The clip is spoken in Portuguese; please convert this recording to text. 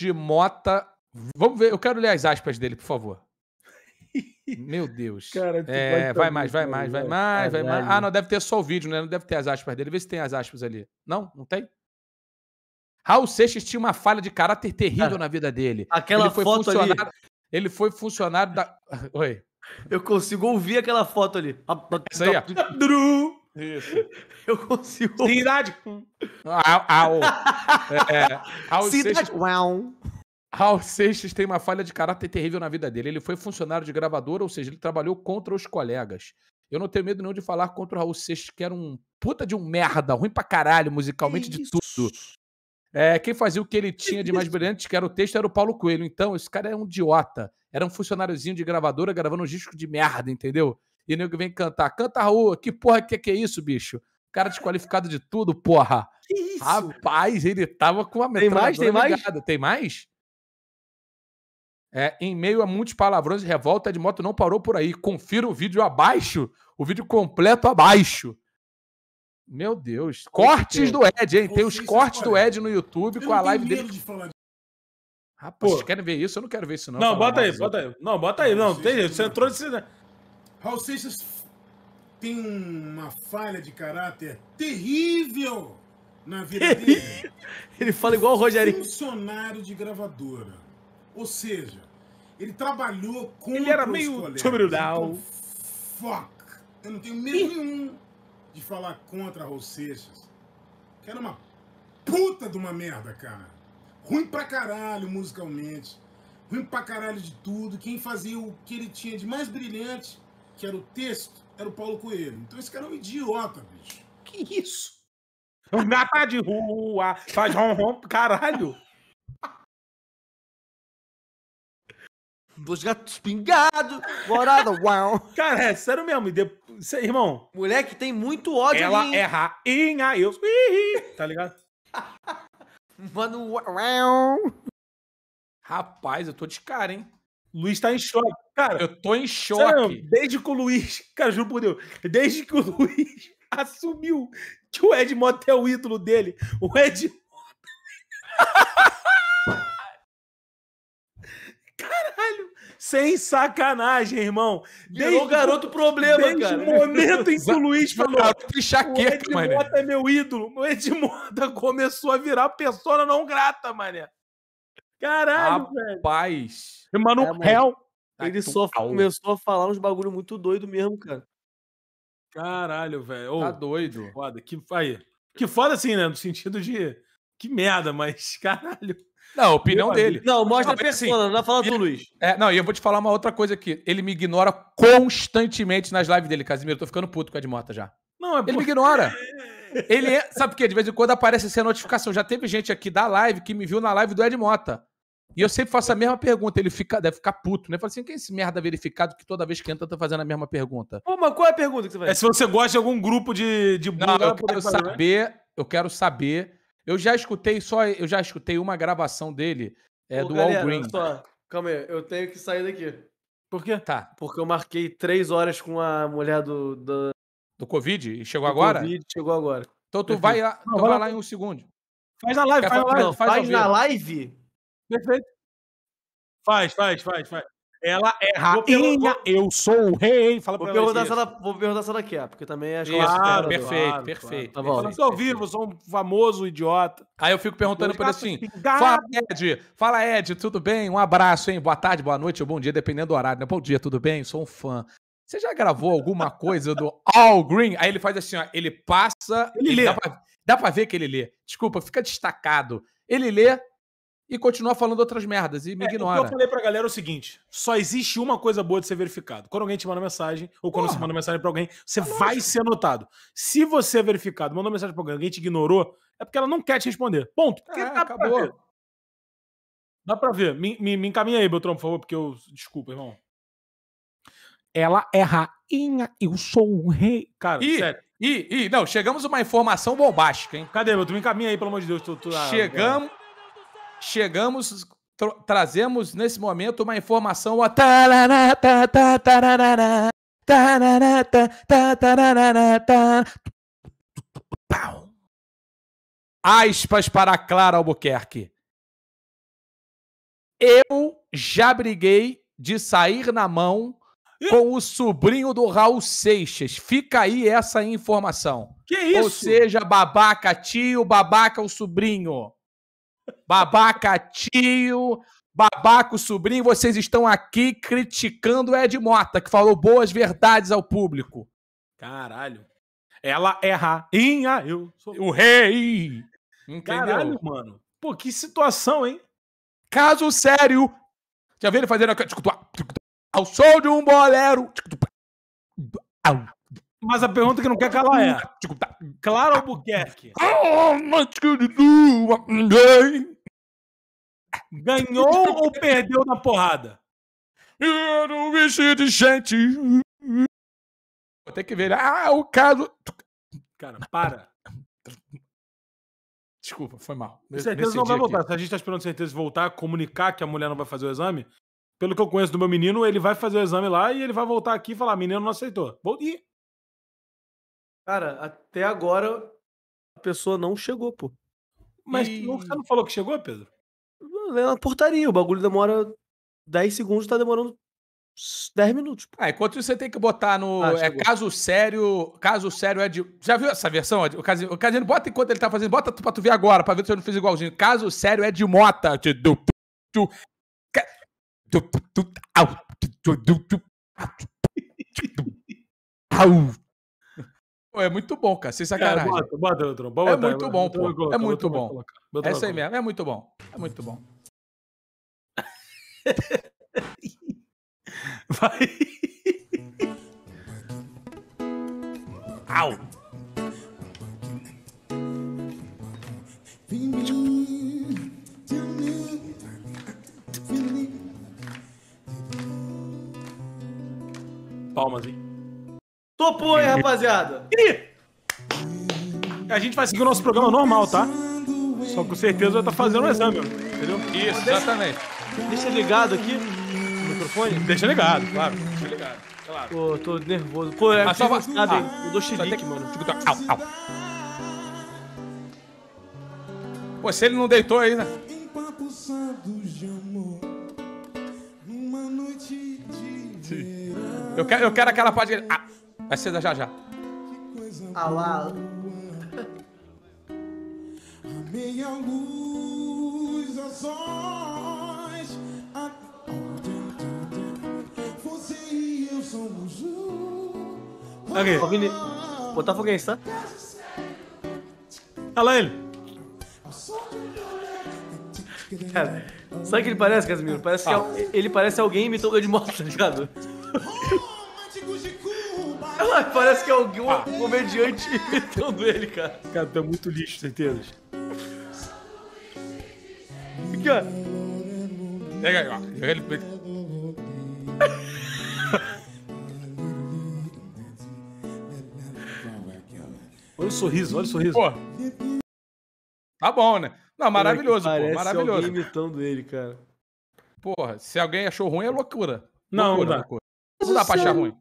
de Mota. Vamos ver, eu quero ler as aspas dele, por favor. Meu Deus. Cara, é, vai, mais, vai mais, vai né? mais, vai mais. Ah, não, deve ter só o vídeo, né? Não deve ter as aspas dele. Vê se tem as aspas ali. Não? Não tem? Raul Seixas tinha uma falha de caráter terrível ah, na vida dele. Aquela ele foi foto funcionário, ali. Ele foi funcionário da. Oi. Eu consigo ouvir aquela foto ali. Essa aí, Isso. Eu consigo. Cidade. Au. au. É, é. ao Cidade. Sexto... Uau. Raul Seixas tem uma falha de caráter terrível na vida dele. Ele foi funcionário de gravadora, ou seja, ele trabalhou contra os colegas. Eu não tenho medo nenhum de falar contra o Raul Seixas, que era um puta de um merda, ruim pra caralho, musicalmente que de isso? tudo. É, quem fazia o que ele tinha de mais brilhante, que era o texto, era o Paulo Coelho. Então, esse cara é um idiota. Era um funcionáriozinho de gravadora gravando um disco de merda, entendeu? e nego vem cantar. Canta rua que porra que, é, que é isso, bicho? Cara desqualificado de tudo, porra. Que isso? Rapaz, ele tava com a tem mais, tem mais? Tem mais? É, em meio a muitos palavrões e revolta, de moto não parou por aí. Confira o vídeo abaixo, o vídeo completo abaixo. Meu Deus. Cortes do é Ed, hein? Tem os cortes do Ed no YouTube com a live dele. De falar Rapaz, vocês querem ver isso? Eu não quero ver isso, não. Não, bota aí, bota aí. Não, bota aí. Não, tem jeito. Você entrou nesse. Raul Seixas tem uma falha de caráter terrível na vida dele. ele fala igual o Rogério. Funcionário de gravadora. Ou seja, ele trabalhou com. Ele era meio tuberural. Então, fuck. Eu não tenho medo nenhum de falar contra Raul Seixas. Que era uma puta de uma merda, cara. Ruim pra caralho musicalmente. Ruim pra caralho de tudo. Quem fazia o que ele tinha de mais brilhante que era o texto, era o Paulo Coelho. Então esse cara é um idiota, bicho. Que isso? É um gata de rua, faz rom rom, caralho. dois gatos pingados, morada, uau. Cara, é sério mesmo. E de... irmão. Moleque tem muito ódio Ela é rainha, eu. Tá ligado? Mano, uau. Rapaz, eu tô de cara, hein? Luiz tá em choque. Cara, eu tô em choque. Sabe, desde que o Luiz, cara, juro por Deus, desde que o Luiz assumiu que o Ed é o ídolo dele, o Ed Caralho, sem sacanagem, irmão. Virou o garoto problema, desde cara. Desde o momento em que o Luiz falou, o Ed é meu ídolo, o Ed começou a virar pessoa não grata, mané. Caralho, Rapaz. velho. Rapaz. Manuel, é, Tá ele só começou a falar uns bagulho muito doido mesmo, cara. Caralho, velho. tá doido. Foda. Que, aí. que foda assim, né? No sentido de. Que merda, mas caralho. Não, a opinião dele. Não, mostra assim, não, a pessoa, assim, não fala falar do Luiz. É, não, e eu vou te falar uma outra coisa aqui. Ele me ignora constantemente nas lives dele, Casimiro. Eu tô ficando puto com a Edmota Mota já. Não, é Ele me ignora. Ele é, sabe por quê? De vez em quando aparece essa notificação. Já teve gente aqui da live que me viu na live do Ed Mota. E eu sempre faço a mesma pergunta, ele fica, deve ficar puto, né? falo assim, quem é esse merda verificado que toda vez que entra tá fazendo a mesma pergunta? Pô, mas qual é a pergunta que você faz? É se você gosta de algum grupo de, de Não, eu quero né? saber, eu quero saber. Eu já escutei só, eu já escutei uma gravação dele, é, do galera, All Green. Só, calma aí, eu tenho que sair daqui. Por quê? Tá. Porque eu marquei três horas com a mulher do... Do, do Covid? E chegou do agora? Covid, chegou agora. Então tu Perfeito. vai lá, Não, vai lá, em um segundo. Faz na live, faz na live. faz, faz na live? Perfeito. Faz, faz, faz, faz. Ela é rainha, eu sou o rei. Fala vou, pra perguntar ela, vou perguntar se ela quer, porque também acho isso, Ah, perfeito, claro, perfeito. Claro. Tá bom. Eu sou vivo, sou um famoso idiota. Aí eu fico perguntando para ele assim: fala, Ed, fala, Ed, tudo bem? Um abraço, hein? Boa tarde, boa noite ou bom dia, dependendo do horário, né? Bom dia, tudo bem? Sou um fã. Você já gravou alguma coisa do All Green? Aí ele faz assim, ó, ele passa. Ele, ele lê. Dá para dá pra ver que ele lê. Desculpa, fica destacado. Ele lê, e continua falando outras merdas e me é, ignora. O que eu falei pra galera é o seguinte: só existe uma coisa boa de ser verificado. Quando alguém te manda mensagem, ou quando Porra. você manda mensagem pra alguém, você tá vai ser notado. Se você é verificado, mandou mensagem pra alguém, alguém te ignorou, é porque ela não quer te responder. Ponto. é, dá acabou. Pra Dá pra ver. Me, me, me encaminha aí, Beltrão, por favor, porque eu. Desculpa, irmão. Ela é rainha, eu sou um rei. Cara, e, sério. E, e, não, chegamos a uma informação bombástica, hein? Cadê, Beltrão? Me encaminha aí, pelo amor de Deus. Tô, ah, Chegamos chegamos, tra trazemos nesse momento uma informação. Aspas para Clara Albuquerque. Eu já briguei de sair na mão com o sobrinho do Raul Seixas. Fica aí essa informação. Que isso? Ou seja, babaca tio, babaca o sobrinho. Babaca tio, babaco sobrinho, vocês estão aqui criticando o Ed Mota, que falou boas verdades ao público. Caralho. Ela é rainha, eu sou o rei. Entendeu? Caralho, mano. Pô, que situação, hein? Caso sério. Já viu ele fazendo... Ao som de um bolero. Ao mas a pergunta que não quer calar é: tipo, tá. Clara Albuquerque. Ganhou ou perdeu na porrada? Eu não mexi de gente. Vou ter que ver. Ah, o caso. Cara, para. Desculpa, foi mal. Com certeza não vai voltar. Aqui. Se a gente está esperando certeza voltar, comunicar que a mulher não vai fazer o exame, pelo que eu conheço do meu menino, ele vai fazer o exame lá e ele vai voltar aqui e falar: menino não aceitou. Vou ir. Cara, até agora a pessoa não chegou, pô. Mas e... você não falou que chegou, Pedro? Lê é na portaria, o bagulho demora 10 segundos, tá demorando 10 minutos. Pô. Ah, enquanto isso, você tem que botar no. Ah, é, caso sério. Caso sério é de. Já viu essa versão? O Casino, o Casino bota enquanto ele tá fazendo. Bota pra tu ver agora, pra ver se eu não fiz igualzinho. Caso sério é de mota. Do. Do. Pô, é muito bom, cara. Sem é, sacanagem. É, bota, bota, Bota, é muito bom, pô. é muito bom. Essa aí mesmo. É muito bom. É muito bom. Vai. Au. Palmas, hein? Topou aí, rapaziada. E a gente vai seguir o nosso programa normal, tá? Só com certeza vai estar fazendo um exame, entendeu? Isso, exatamente. Deixa ligado aqui o microfone. Deixa ligado, claro. Deixa ligado. Claro. Pô, tô nervoso. Pô, é só vai... ah, Eu dou xilique, que... mano. Au, au. Pô, se ele não deitou aí, né? Em papos de amor, uma noite de Eu quero, eu quero aquela parte. Ah. Vai ser da já já. Au, ah au. Amei a luz, as horas. A... Você e eu somos um. Ok. O Botafoguense, tá? Olha lá ele. Cara, sabe o que ele parece, Casimiro? Parece ah. que é ele parece alguém imitando o Edmota, tá ligado? Parece que é um ah. comediante imitando ele, cara. Cara, tá muito lixo, certeza. Aqui, ó. Pega aí, ó. ele. Olha o sorriso, olha o sorriso. Pô. Tá bom, né? Não, é maravilhoso, pô. Maravilhoso. Alguém imitando ele, cara. Porra, se alguém achou ruim, é loucura. Não, loucura, não dá. Loucura. Não dá pra achar é ruim.